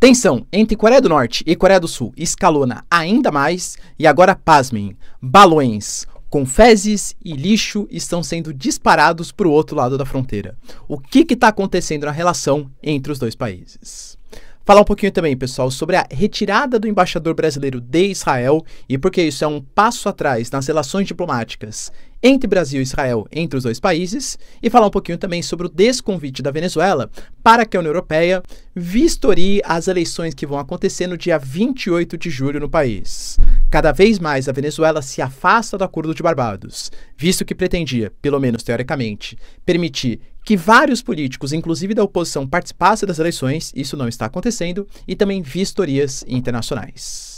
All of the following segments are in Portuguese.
Tensão entre Coreia do Norte e Coreia do Sul escalona ainda mais e agora pasmem, balões com fezes e lixo estão sendo disparados para o outro lado da fronteira. O que está acontecendo na relação entre os dois países? Falar um pouquinho também, pessoal, sobre a retirada do embaixador brasileiro de Israel e porque isso é um passo atrás nas relações diplomáticas entre Brasil e Israel, entre os dois países, e falar um pouquinho também sobre o desconvite da Venezuela para que a União Europeia vistorie as eleições que vão acontecer no dia 28 de julho no país. Cada vez mais a Venezuela se afasta do Acordo de Barbados, visto que pretendia, pelo menos teoricamente, permitir que vários políticos, inclusive da oposição, participassem das eleições, isso não está acontecendo, e também vistorias internacionais.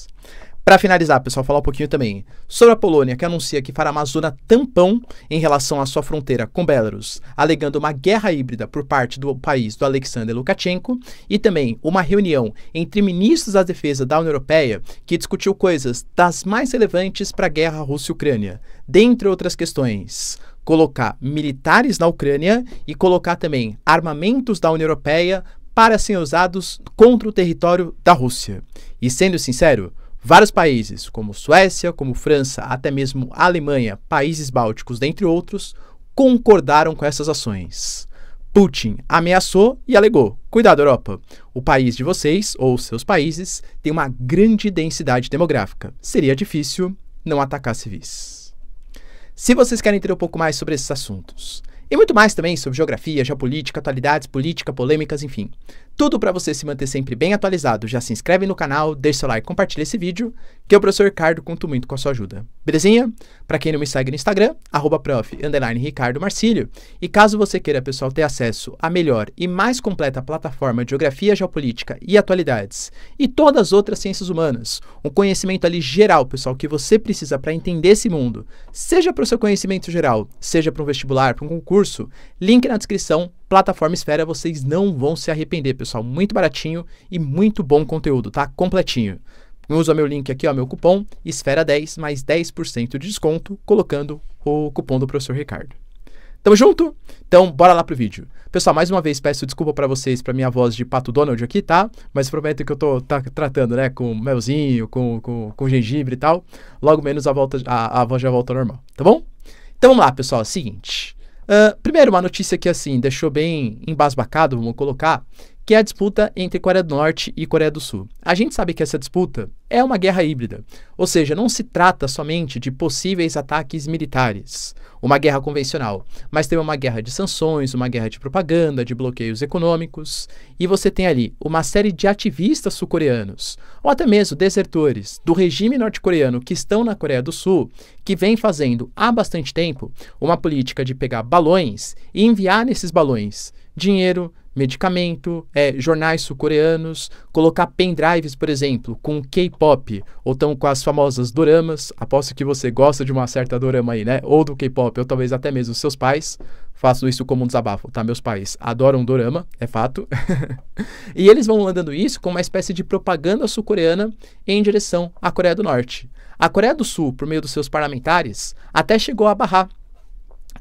Para finalizar, pessoal, falar um pouquinho também sobre a Polônia, que anuncia que fará uma zona tampão em relação à sua fronteira com Belarus, alegando uma guerra híbrida por parte do país do Alexander Lukashenko e também uma reunião entre ministros da defesa da União Europeia que discutiu coisas das mais relevantes para a guerra Rússia-Ucrânia, dentre outras questões colocar militares na Ucrânia e colocar também armamentos da União Europeia para serem usados contra o território da Rússia. E sendo sincero, Vários países, como Suécia, como França, até mesmo Alemanha, países bálticos, dentre outros, concordaram com essas ações. Putin ameaçou e alegou: Cuidado, Europa! O país de vocês, ou seus países, tem uma grande densidade demográfica. Seria difícil não atacar civis. Se vocês querem entender um pouco mais sobre esses assuntos, e muito mais também sobre geografia, geopolítica, atualidades, política, polêmicas, enfim. Tudo para você se manter sempre bem atualizado. Já se inscreve no canal, deixa seu like, compartilha esse vídeo, que eu, professor Ricardo, conto muito com a sua ajuda. Belezinha? Para quem não me segue no Instagram, arroba prof, Ricardo Marcílio. E caso você queira, pessoal, ter acesso à melhor e mais completa plataforma de Geografia, Geopolítica e Atualidades e todas as outras ciências humanas, um conhecimento ali geral, pessoal, que você precisa para entender esse mundo, seja para o seu conhecimento geral, seja para um vestibular, para um concurso, link na descrição plataforma Esfera, vocês não vão se arrepender, pessoal. Muito baratinho e muito bom conteúdo, tá? Completinho. Usa meu link aqui, ó, meu cupom Esfera10 mais 10% de desconto, colocando o cupom do professor Ricardo. Tamo junto? Então, bora lá pro vídeo. Pessoal, mais uma vez peço desculpa para vocês pra minha voz de Pato Donald aqui, tá? Mas prometo que eu tô tá, tratando, né? Com melzinho, com, com, com gengibre e tal. Logo menos a, volta, a, a voz já volta ao normal, tá bom? Então vamos lá, pessoal. É seguinte primeiro, uma notícia que assim deixou bem embasbacado, vamos colocar, que é a disputa entre Coreia do Norte e Coreia do Sul. A gente sabe que essa disputa é uma guerra híbrida, ou seja, não se trata somente de possíveis ataques militares, uma guerra convencional, mas tem uma guerra de sanções, uma guerra de propaganda, de bloqueios econômicos, e você tem ali uma série de ativistas sul-coreanos, ou até mesmo desertores do regime norte-coreano que estão na Coreia do Sul, que vem fazendo há bastante tempo uma política de pegar balões e enviar nesses balões dinheiro, medicamento, é, jornais sul-coreanos, colocar pendrives, por exemplo, com K-pop, ou tão com as famosas doramas. Aposto que você gosta de uma certa dorama aí, né? Ou do K-pop, ou talvez até mesmo seus pais. Faço isso como um desabafo, tá? Meus pais adoram dorama, é fato. e eles vão mandando isso com uma espécie de propaganda sul-coreana em direção à Coreia do Norte. A Coreia do Sul, por meio dos seus parlamentares, até chegou a barrar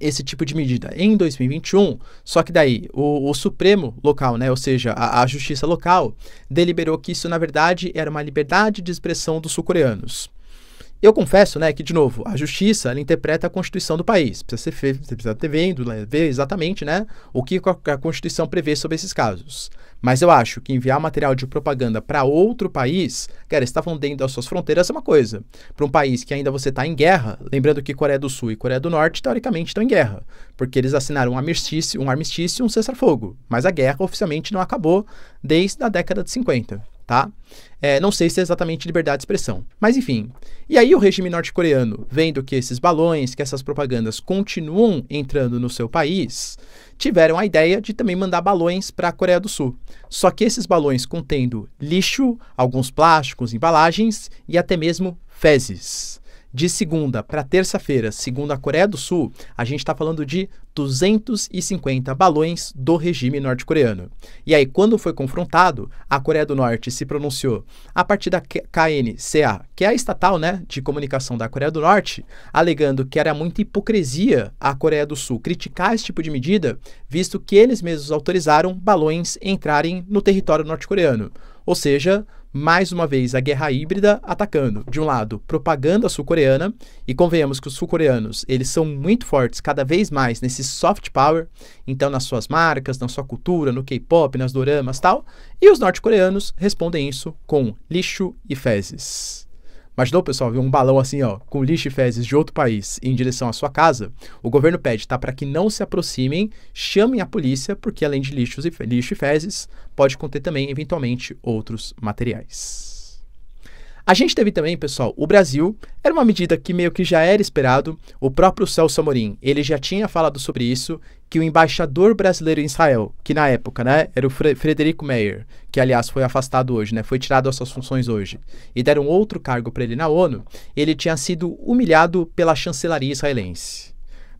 esse tipo de medida em 2021, só que daí o, o Supremo local, né, ou seja, a, a, Justiça local, deliberou que isso na verdade era uma liberdade de expressão dos sul-coreanos. Eu confesso, né, que de novo, a justiça interpreta a Constituição do país. Precisa ser feito, você precisa ter vendo, né, ver exatamente, né, o que a Constituição prevê sobre esses casos. Mas eu acho que enviar material de propaganda para outro país, cara, está falando dentro das suas fronteiras é uma coisa. Para um país que ainda você está em guerra, lembrando que Coreia do Sul e Coreia do Norte teoricamente estão em guerra, porque eles assinaram um armistício, um armistício e um cessar-fogo, mas a guerra oficialmente não acabou desde a década de 50 tá? É, não sei se é exatamente liberdade de expressão, mas enfim. E aí o regime norte-coreano, vendo que esses balões, que essas propagandas continuam entrando no seu país, tiveram a ideia de também mandar balões para a Coreia do Sul. Só que esses balões contendo lixo, alguns plásticos, embalagens e até mesmo fezes de segunda para terça-feira, segundo a Coreia do Sul, a gente está falando de 250 balões do regime norte-coreano. E aí, quando foi confrontado, a Coreia do Norte se pronunciou. A partir da KNCA, que é a estatal né, de comunicação da Coreia do Norte, alegando que era muita hipocrisia a Coreia do Sul criticar esse tipo de medida, visto que eles mesmos autorizaram balões entrarem no território norte-coreano. Ou seja, mais uma vez a guerra híbrida atacando, de um lado, propaganda sul-coreana, e convenhamos que os sul-coreanos, eles são muito fortes cada vez mais nesse soft power, então nas suas marcas, na sua cultura, no K-pop, nas doramas, tal, e os norte-coreanos respondem isso com lixo e fezes. Mas não, pessoal, ver um balão assim, ó, com lixo e fezes de outro país em direção à sua casa, o governo pede, tá? Para que não se aproximem, chamem a polícia, porque além de lixos e, lixo e fezes, pode conter também, eventualmente, outros materiais. A gente teve também, pessoal, o Brasil, era uma medida que meio que já era esperado, o próprio Celso Amorim, ele já tinha falado sobre isso, que o embaixador brasileiro em Israel, que na época, né, era o Frederico Meyer, que aliás foi afastado hoje, né, foi tirado das suas funções hoje, e deram outro cargo para ele na ONU, ele tinha sido humilhado pela chancelaria israelense.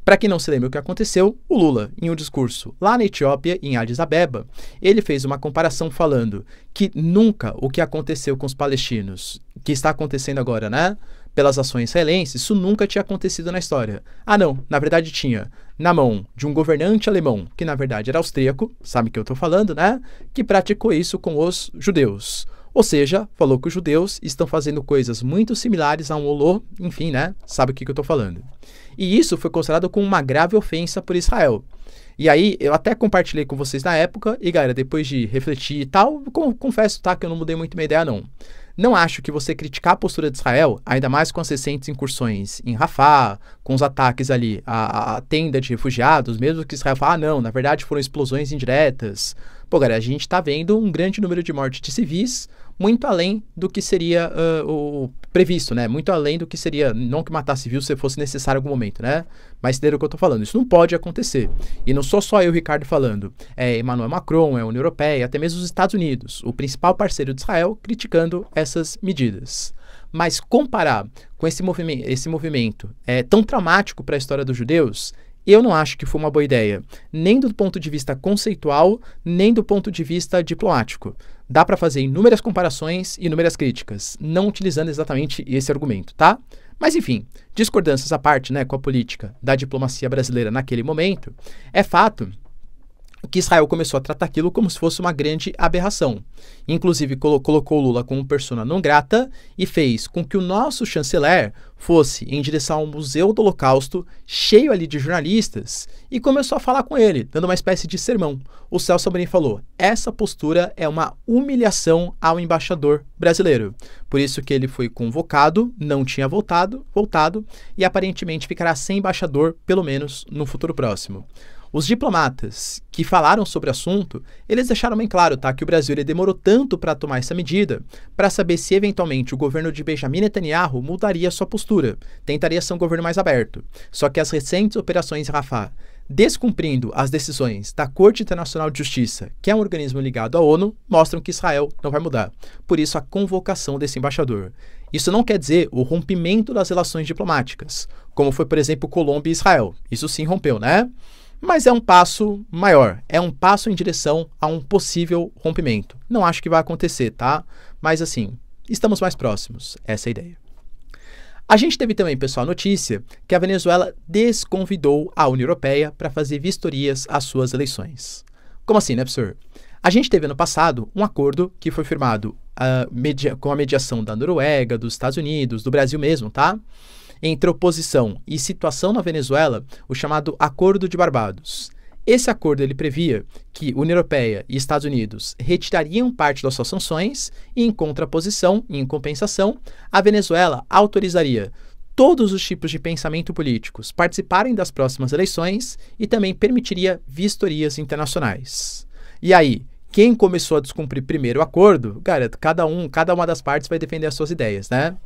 Para quem não se lembra o que aconteceu, o Lula, em um discurso lá na Etiópia, em Addis Abeba, ele fez uma comparação falando que nunca o que aconteceu com os palestinos, que está acontecendo agora, né? Pelas ações israelenses, isso nunca tinha acontecido na história. Ah, não, na verdade tinha. Na mão de um governante alemão, que na verdade era austríaco, sabe o que eu estou falando, né? Que praticou isso com os judeus. Ou seja, falou que os judeus estão fazendo coisas muito similares a um olô, enfim, né? Sabe o que, que eu estou falando. E isso foi considerado como uma grave ofensa por Israel. E aí, eu até compartilhei com vocês na época, e galera, depois de refletir e tal, confesso, tá, que eu não mudei muito minha ideia, não. Não acho que você criticar a postura de Israel, ainda mais com as recentes incursões em Rafah, com os ataques ali à, à tenda de refugiados, mesmo que Israel fale, ah, não, na verdade foram explosões indiretas. Pô, galera, a gente tá vendo um grande número de mortes de civis, muito além do que seria uh, o previsto, né? Muito além do que seria, não que matar civil se fosse necessário em algum momento, né? Mas entendeu o que eu estou falando? Isso não pode acontecer. E não sou só eu, Ricardo, falando. É Emmanuel Macron, é a União Europeia, até mesmo os Estados Unidos, o principal parceiro de Israel, criticando essas medidas. Mas comparar com esse, movimento, esse movimento é, tão traumático para a história dos judeus, eu não acho que foi uma boa ideia, nem do ponto de vista conceitual, nem do ponto de vista diplomático dá para fazer inúmeras comparações e inúmeras críticas, não utilizando exatamente esse argumento, tá? Mas enfim, discordâncias à parte, né, com a política da diplomacia brasileira naquele momento, é fato que Israel começou a tratar aquilo como se fosse uma grande aberração. Inclusive, colo colocou Lula como persona não grata e fez com que o nosso chanceler fosse em direção ao Museu do Holocausto, cheio ali de jornalistas, e começou a falar com ele, dando uma espécie de sermão. O Celso Amorim falou: essa postura é uma humilhação ao embaixador brasileiro. Por isso que ele foi convocado, não tinha voltado, voltado e aparentemente ficará sem embaixador, pelo menos no futuro próximo. Os diplomatas que falaram sobre o assunto, eles deixaram bem claro tá, que o Brasil ele demorou tanto para tomar essa medida para saber se eventualmente o governo de Benjamin Netanyahu mudaria sua postura, tentaria ser um governo mais aberto. Só que as recentes operações Rafah descumprindo as decisões da Corte Internacional de Justiça, que é um organismo ligado à ONU, mostram que Israel não vai mudar. Por isso, a convocação desse embaixador. Isso não quer dizer o rompimento das relações diplomáticas, como foi, por exemplo, Colômbia e Israel. Isso sim rompeu, né? Mas é um passo maior, é um passo em direção a um possível rompimento. Não acho que vai acontecer, tá? Mas assim, estamos mais próximos, essa é a ideia. A gente teve também, pessoal, a notícia que a Venezuela desconvidou a União Europeia para fazer vistorias às suas eleições. Como assim, né, professor? A gente teve ano passado um acordo que foi firmado uh, com a mediação da Noruega, dos Estados Unidos, do Brasil mesmo, tá? entre oposição e situação na Venezuela o chamado Acordo de Barbados. Esse acordo ele previa que União Europeia e Estados Unidos retirariam parte das suas sanções e, em contraposição e em compensação, a Venezuela autorizaria todos os tipos de pensamento políticos participarem das próximas eleições e também permitiria vistorias internacionais. E aí, quem começou a descumprir primeiro o acordo, garanto, cada um, cada uma das partes vai defender as suas ideias, né?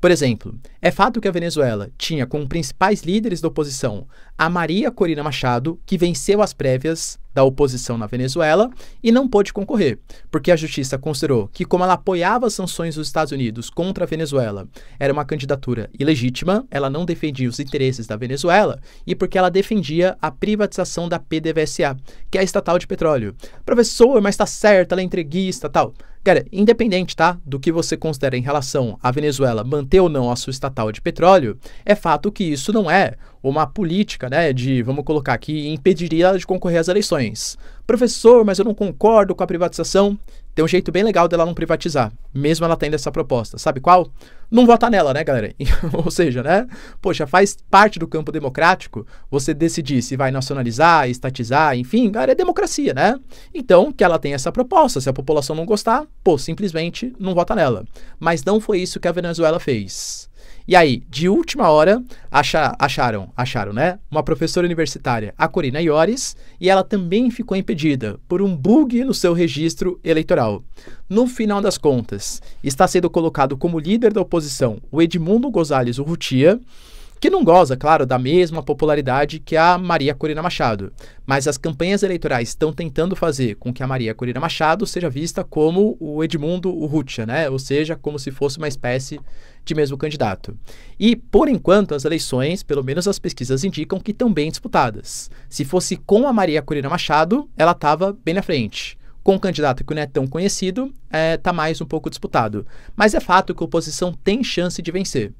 Por exemplo, é fato que a Venezuela tinha como principais líderes da oposição a Maria Corina Machado, que venceu as prévias da oposição na Venezuela e não pôde concorrer, porque a justiça considerou que, como ela apoiava as sanções dos Estados Unidos contra a Venezuela, era uma candidatura ilegítima, ela não defendia os interesses da Venezuela e porque ela defendia a privatização da PDVSA, que é a estatal de petróleo. Professor, mas está certa, ela é entreguista tal. Cara, independente, tá, do que você considera em relação à Venezuela manter ou não a sua estatal de petróleo, é fato que isso não é uma política, né, de, vamos colocar aqui, impediria ela de concorrer às eleições. Professor, mas eu não concordo com a privatização. Tem um jeito bem legal dela não privatizar, mesmo ela tendo essa proposta. Sabe qual? Não votar nela, né, galera? Ou seja, né? Poxa, faz parte do campo democrático você decidir se vai nacionalizar, estatizar, enfim, galera, é democracia, né? Então, que ela tem essa proposta. Se a população não gostar, pô, simplesmente não vota nela. Mas não foi isso que a Venezuela fez. E aí, de última hora, acharam, acharam, né? Uma professora universitária, a Corina Iores, e ela também ficou impedida por um bug no seu registro eleitoral. No final das contas, está sendo colocado como líder da oposição o Edmundo Gonzalez Urrutia, que não goza, claro, da mesma popularidade que a Maria Corina Machado. Mas as campanhas eleitorais estão tentando fazer com que a Maria Corina Machado seja vista como o Edmundo Urrutia, né? Ou seja, como se fosse uma espécie de mesmo candidato. E, por enquanto, as eleições, pelo menos as pesquisas indicam que estão bem disputadas. Se fosse com a Maria Corina Machado, ela estava bem na frente com um candidato que não é tão conhecido, está eh, é, mais um pouco disputado. Mas é fato que a oposição tem chance de vencer.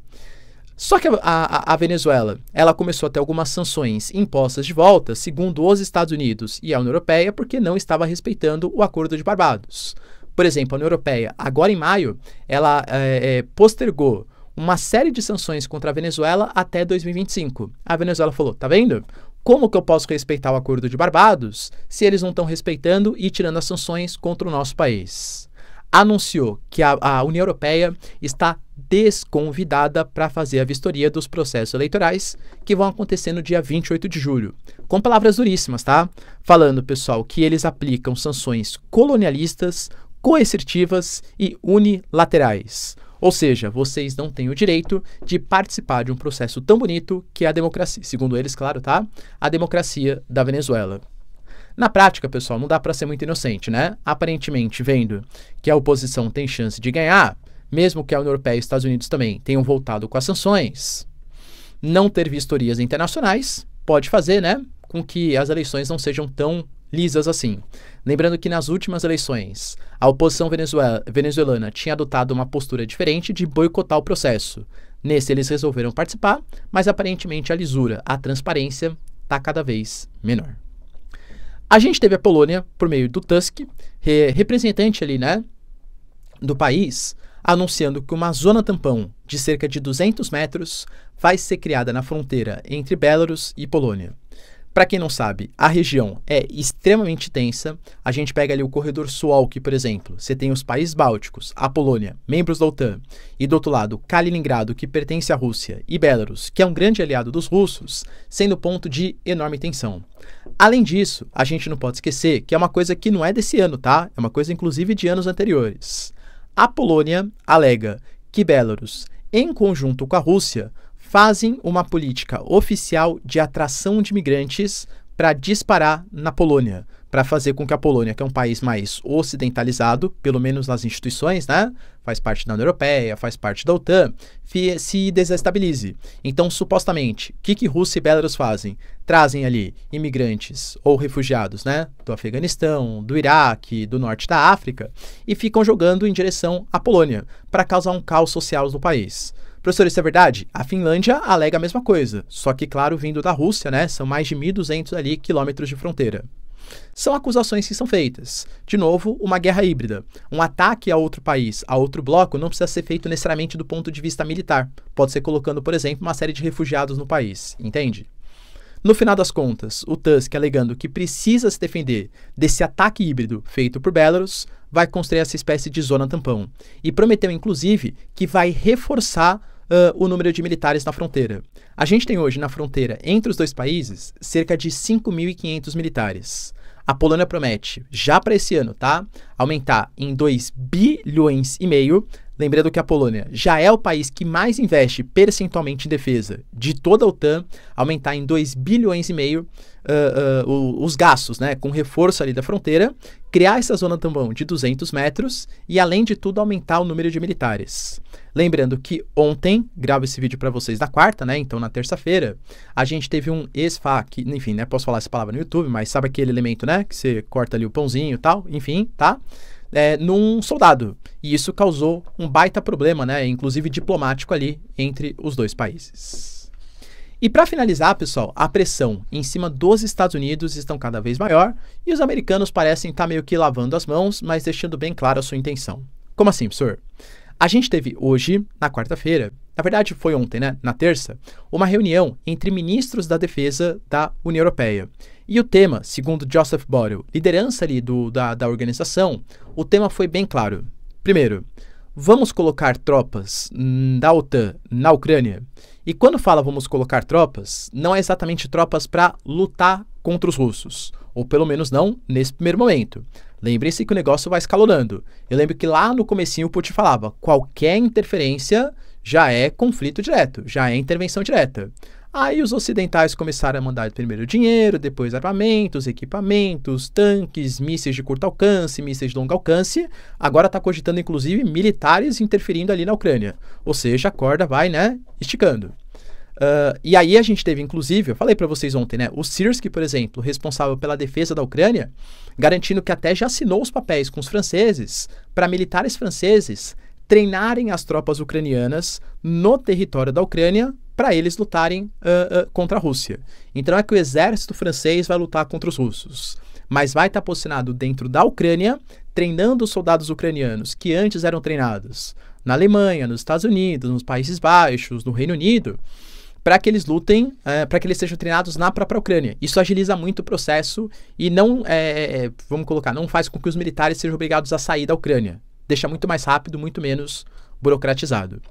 Só que a, a, a, Venezuela, ela começou a ter algumas sanções impostas de volta, segundo os Estados Unidos e a União Europeia, porque não estava respeitando o Acordo de Barbados. Por exemplo, a União Europeia, agora em maio, ela é, postergou uma série de sanções contra a Venezuela até 2025. A Venezuela falou: tá vendo? Como que eu posso respeitar o Acordo de Barbados se eles não estão respeitando e tirando as sanções contra o nosso país? anunciou que a, a União Europeia está desconvidada para fazer a vistoria dos processos eleitorais que vão acontecer no dia 28 de julho. Com palavras duríssimas, tá? Falando, pessoal, que eles aplicam sanções colonialistas, coercitivas e unilaterais. Ou seja, vocês não têm o direito de participar de um processo tão bonito que é a democracia, segundo eles, claro, tá? A democracia da Venezuela. Na prática, pessoal, não dá para ser muito inocente, né? Aparentemente, vendo que a oposição tem chance de ganhar, mesmo que a União Europeia e os Estados Unidos também tenham voltado com as sanções, não ter vistorias internacionais pode fazer, né, com que as eleições não sejam tão lisas assim. Lembrando que nas últimas eleições, a oposição venezuelana tinha adotado uma postura diferente de boicotar o processo. Nesse, eles resolveram participar, mas aparentemente a lisura, a transparência, está cada vez menor. A gente teve a Polônia, por meio do Tusk, re representante ali, né, do país, anunciando que uma zona tampão de cerca de 200 metros vai ser criada na fronteira entre Belarus e Polônia. Para quem não sabe, a região é extremamente tensa. A gente pega ali o corredor que, por exemplo. Você tem os países bálticos, a Polônia, membros da OTAN, e do outro lado, Kaliningrado, que pertence à Rússia, e Belarus, que é um grande aliado dos russos, sendo ponto de enorme tensão. Além disso, a gente não pode esquecer que é uma coisa que não é desse ano, tá? É uma coisa inclusive de anos anteriores. A Polônia alega que Belarus, em conjunto com a Rússia, fazem uma política oficial de atração de imigrantes para disparar na Polônia, para fazer com que a Polônia, que é um país mais ocidentalizado, pelo menos nas instituições, né? Faz parte da União Europeia, faz parte da OTAN, se desestabilize. Então, supostamente, o que, que Rússia e Belarus fazem? Trazem ali imigrantes ou refugiados, né? Do Afeganistão, do Iraque, do norte da África, e ficam jogando em direção à Polônia, para causar um caos social no país. Professor, isso é verdade? A Finlândia alega a mesma coisa, só que, claro, vindo da Rússia, né? São mais de 1.200 ali quilômetros de fronteira. São acusações que são feitas. De novo, uma guerra híbrida. Um ataque a outro país, a outro bloco, não precisa ser feito necessariamente do ponto de vista militar. Pode ser colocando, por exemplo, uma série de refugiados no país, entende? No final das contas, o Tusk, alegando que precisa se defender desse ataque híbrido feito por Belarus, vai construir essa espécie de zona tampão. E prometeu, inclusive, que vai reforçar uh, o número de militares na fronteira. A gente tem hoje na fronteira entre os dois países cerca de 5.500 militares. A Polônia promete, já para esse ano, tá? Aumentar em 2 bilhões e meio Lembrando que a Polônia já é o país que mais investe percentualmente em defesa de toda a OTAN, aumentar em 2 bilhões e meio uh, uh, os gastos, né, com reforço ali da fronteira, criar essa zona tampão de 200 metros e, além de tudo, aumentar o número de militares. Lembrando que ontem, gravo esse vídeo para vocês na quarta, né, então na terça-feira, a gente teve um ex-fac, enfim, né, posso falar essa palavra no YouTube, mas sabe aquele elemento, né, que você corta ali o pãozinho e tal, enfim, tá? é, num soldado. E isso causou um baita problema, né? Inclusive diplomático ali entre os dois países. E para finalizar, pessoal, a pressão em cima dos Estados Unidos estão cada vez maior e os americanos parecem estar tá meio que lavando as mãos, mas deixando bem clara a sua intenção. Como assim, professor? A gente teve hoje, na quarta-feira, na verdade foi ontem, né, na terça, uma reunião entre ministros da defesa da União Europeia. E o tema, segundo Joseph Borrell, liderança ali do, da, da organização, o tema foi bem claro. Primeiro, vamos colocar tropas da OTAN na Ucrânia? E quando fala vamos colocar tropas, não é exatamente tropas para lutar contra os russos, ou pelo menos não nesse primeiro momento. Lembre-se que o negócio vai escalonando. Eu lembro que lá no comecinho o Putin falava, qualquer interferência já é conflito direto, já é intervenção direta. Aí os ocidentais começaram a mandar primeiro dinheiro, depois armamentos, equipamentos, tanques, mísseis de curto alcance, mísseis de longo alcance. Agora está cogitando inclusive militares interferindo ali na Ucrânia. Ou seja, a corda vai, né, esticando. Uh, e aí a gente teve, inclusive, eu falei para vocês ontem, né? O Sirsky, por exemplo, responsável pela defesa da Ucrânia, garantindo que até já assinou os papéis com os franceses para militares franceses treinarem as tropas ucranianas no território da Ucrânia para eles lutarem uh, uh, contra a Rússia. Então é que o exército francês vai lutar contra os russos, mas vai estar tá posicionado dentro da Ucrânia, treinando os soldados ucranianos que antes eram treinados na Alemanha, nos Estados Unidos, nos Países Baixos, no Reino Unido, para que eles lutem, para que eles sejam treinados na própria Ucrânia. Isso agiliza muito o processo e não, é, é, é vamos colocar, não faz com que os militares sejam obrigados a sair da Ucrânia deixa muito mais rápido, muito menos burocratizado.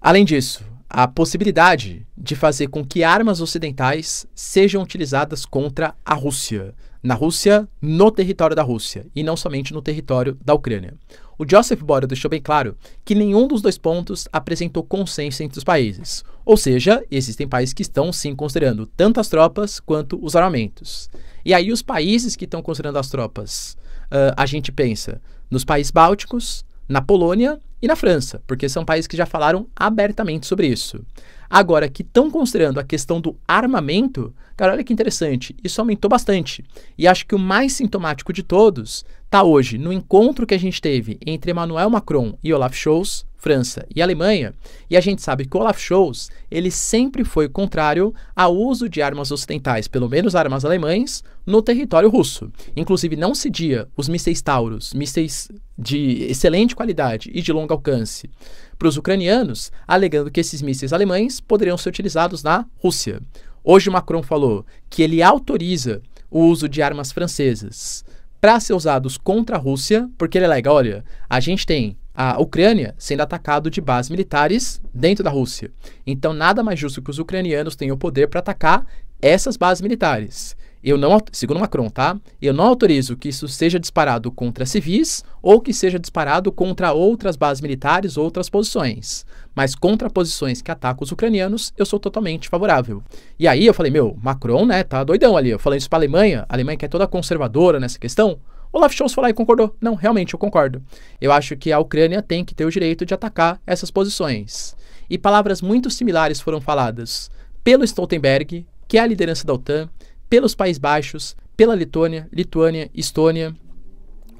Além disso, a possibilidade de fazer com que armas ocidentais sejam utilizadas contra a Rússia, na Rússia, no território da Rússia, e não somente no território da Ucrânia. O Joseph Borrell deixou bem claro que nenhum dos dois pontos apresentou consenso entre os países. Ou seja, existem países que estão sim considerando tanto as tropas quanto os armamentos. E aí os países que estão considerando as tropas uh, a gente pensa nos países bálticos, na Polônia e na França, porque são países que já falaram abertamente sobre isso. Agora que estão considerando a questão do armamento, cara, olha que interessante, isso aumentou bastante. E acho que o mais sintomático de todos está hoje no encontro que a gente teve entre Emmanuel Macron e Olaf Scholz, França e Alemanha, e a gente sabe que Olaf Scholz, ele sempre foi contrário ao uso de armas ocidentais, pelo menos armas alemães, no território russo. Inclusive, não cedia os mísseis Taurus, mísseis de excelente qualidade e de longo alcance, para os ucranianos, alegando que esses mísseis alemães poderiam ser utilizados na Rússia. Hoje, Macron falou que ele autoriza o uso de armas francesas para ser usados contra a Rússia, porque ele alega, olha, a gente tem a Ucrânia sendo atacado de bases militares dentro da Rússia. Então nada mais justo que os ucranianos tenham o poder para atacar essas bases militares. Eu não, segundo Macron, tá? Eu não autorizo que isso seja disparado contra civis ou que seja disparado contra outras bases militares, outras posições. Mas contra posições que atacam os ucranianos, eu sou totalmente favorável. E aí eu falei, meu, Macron, né, tá doidão ali. Eu falei isso pra Alemanha, a Alemanha que é toda conservadora nessa questão. Olaf Scholz falou e concordou. Não, realmente, eu concordo. Eu acho que a Ucrânia tem que ter o direito de atacar essas posições. E palavras muito similares foram faladas pelo Stoltenberg, que é a liderança da OTAN, pelos Países Baixos, pela Letônia, Lituânia, Estônia.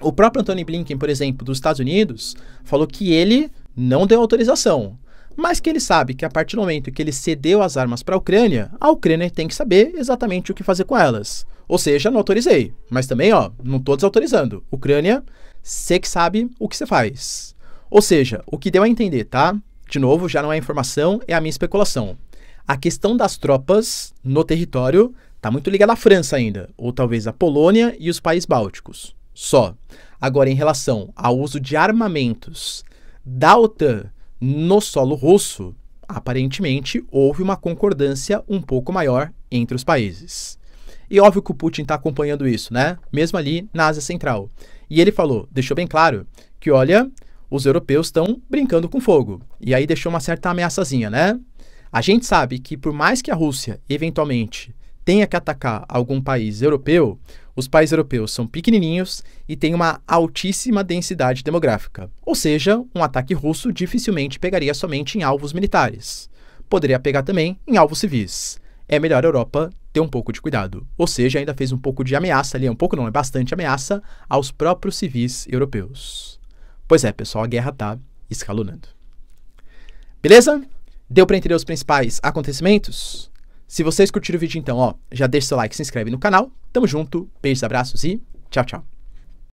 O próprio Antony Blinken, por exemplo, dos Estados Unidos, falou que ele não deu autorização, mas que ele sabe que a partir do momento que ele cedeu as armas para a Ucrânia, a Ucrânia tem que saber exatamente o que fazer com elas. Ou seja, não autorizei, mas também, ó, não estou desautorizando. Ucrânia, você que sabe o que você faz. Ou seja, o que deu a entender, tá? De novo, já não é informação, é a minha especulação. A questão das tropas no território Está muito ligada à França ainda, ou talvez à Polônia e os países bálticos. Só. Agora, em relação ao uso de armamentos da OTAN no solo russo, aparentemente houve uma concordância um pouco maior entre os países. E óbvio que o Putin está acompanhando isso, né? Mesmo ali na Ásia Central. E ele falou, deixou bem claro, que olha, os europeus estão brincando com fogo. E aí deixou uma certa ameaçazinha, né? A gente sabe que por mais que a Rússia, eventualmente, tenha que atacar algum país europeu, os países europeus são pequenininhos e têm uma altíssima densidade demográfica. Ou seja, um ataque russo dificilmente pegaria somente em alvos militares. Poderia pegar também em alvos civis. É melhor a Europa ter um pouco de cuidado. Ou seja, ainda fez um pouco de ameaça ali, um pouco não, é bastante ameaça aos próprios civis europeus. Pois é, pessoal, a guerra está escalonando. Beleza? Deu para entender os principais acontecimentos? Se vocês curtiram o vídeo, então, ó, já deixa seu like, se inscreve no canal. Tamo junto, beijos, abraços e tchau, tchau.